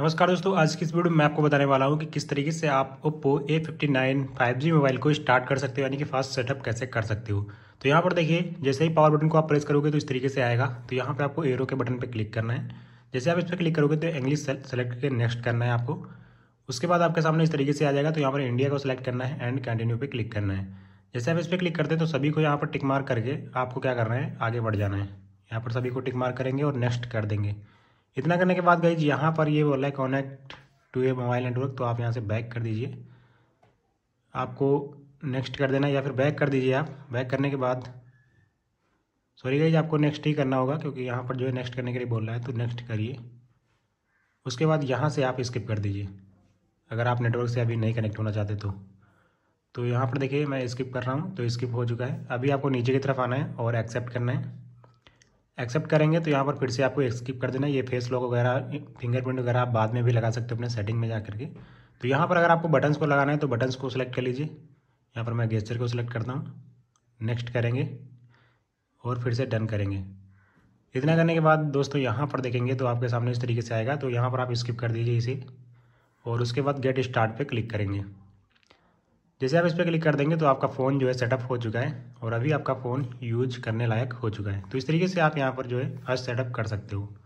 नमस्कार दोस्तों आज की इस वीडियो में आपको बताने वाला हूँ कि किस तरीके से आप Oppo A fifty nine five G mobile को स्टार्ट कर सकते हो यानी कि फास्ट सेटअप कैसे कर सकते हो तो यहाँ पर देखिए जैसे ही पावर बटन को आप प्रेस करोगे तो इस तरीके से आएगा तो यहाँ पर आपको एरो के बटन पर क्लिक करना है जैसे आप इस पर क्लिक करोगे तो इंग्लिश सेलेक्ट करके नेक्स्ट करना है आपको उसके बाद आपके सामने इस तरीके से आ जाएगा तो यहाँ पर इंडिया को सिलेक्ट करना है एंड कंटिन्यू पर क्लिक करना है जैसे आप इस पर क्लिक करते हैं तो सभी को यहाँ पर टिक मार्क करके आपको क्या करना है आगे बढ़ जाना है यहाँ पर सभी को टिक मार्क करेंगे और नेक्स्ट कर देंगे इतना करने के बाद गई यहाँ पर ये बोला है connect to a mobile network तो आप यहाँ से बैक कर दीजिए आपको नेक्स्ट कर देना या फिर बैक कर दीजिए आप बैक करने के बाद सॉरी गई आपको नेक्स्ट ही करना होगा क्योंकि यहाँ पर जो है नेक्स्ट करने के लिए बोल रहा है तो नेक्स्ट करिए उसके बाद यहाँ से आप स्किप कर दीजिए अगर आप नेटवर्क से अभी नहीं कनेक्ट होना चाहते तो तो यहाँ पर देखिए मैं स्किप कर रहा हूँ तो स्किप हो चुका है अभी आपको नीचे की तरफ आना है और एक्सेप्ट करना है एक्सेप्ट करेंगे तो यहाँ पर फिर से आपको स्किप कर देना ये फेस लॉक वगैरह फिंगरप्रिंट वगैरह आप बाद में भी लगा सकते हो अपने सेटिंग में जा करके तो यहाँ पर अगर आपको बटन्स को लगाना है तो बटन्स को सिलेक्ट कर लीजिए यहाँ पर मैं गेस्चर को सिलेक्ट करता हूँ नेक्स्ट करेंगे और फिर से डन करेंगे इतना करने के बाद दोस्तों यहाँ पर देखेंगे तो आपके सामने इस तरीके से आएगा तो यहाँ पर आप स्किप कर दीजिए इसे और उसके बाद गेट स्टार्ट पर क्लिक करेंगे जैसे आप इस पर क्लिक कर देंगे तो आपका फ़ोन जो है सेटअप हो चुका है और अभी आपका फ़ोन यूज करने लायक हो चुका है तो इस तरीके से आप यहाँ पर जो है आज सेटअप कर सकते हो